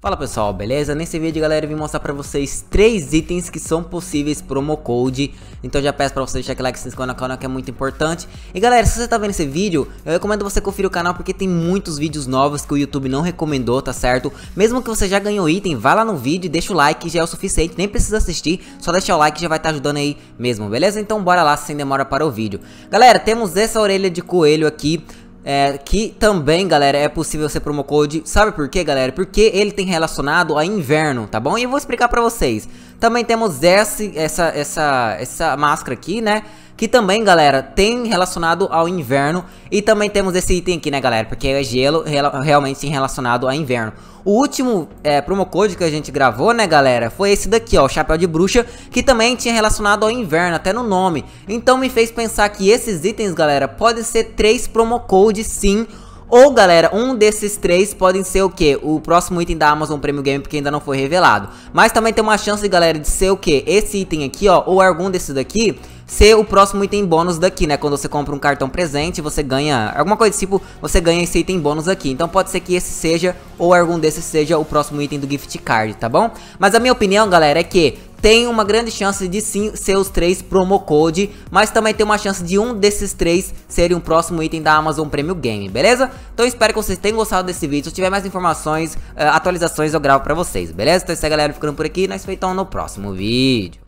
Fala pessoal, beleza? Nesse vídeo galera eu vim mostrar pra vocês três itens que são possíveis promo code Então já peço pra você deixar aquele like e se inscrever no canal que é muito importante E galera, se você tá vendo esse vídeo, eu recomendo você conferir o canal porque tem muitos vídeos novos que o YouTube não recomendou, tá certo? Mesmo que você já ganhou item, vá lá no vídeo e deixa o like, já é o suficiente, nem precisa assistir Só deixar o like já vai estar tá ajudando aí mesmo, beleza? Então bora lá sem demora para o vídeo Galera, temos essa orelha de coelho aqui é, que também, galera, é possível ser promo code. Sabe por quê, galera? Porque ele tem relacionado a inverno, tá bom? E eu vou explicar pra vocês. Também temos esse, essa, essa, essa máscara aqui, né? que também, galera, tem relacionado ao inverno. E também temos esse item aqui, né, galera? Porque é gelo realmente sim relacionado ao inverno. O último é, promo code que a gente gravou, né, galera, foi esse daqui, ó, o Chapéu de Bruxa, que também tinha relacionado ao inverno, até no nome. Então me fez pensar que esses itens, galera, podem ser três promo codes, sim, ou, galera, um desses três podem ser o que? O próximo item da Amazon Premium Game, porque ainda não foi revelado. Mas também tem uma chance, galera, de ser o que? Esse item aqui, ó, ou algum desses daqui, ser o próximo item bônus daqui, né? Quando você compra um cartão presente, você ganha alguma coisa tipo, você ganha esse item bônus aqui. Então pode ser que esse seja, ou algum desses seja o próximo item do gift card, tá bom? Mas a minha opinião, galera, é que tem uma grande chance de sim ser os três promo code, mas também tem uma chance de um desses três ser um próximo item da Amazon Premium Game, beleza? Então espero que vocês tenham gostado desse vídeo, se tiver mais informações, eh, atualizações eu gravo pra vocês, beleza? Então é isso aí galera, ficando por aqui, nós feitão no próximo vídeo.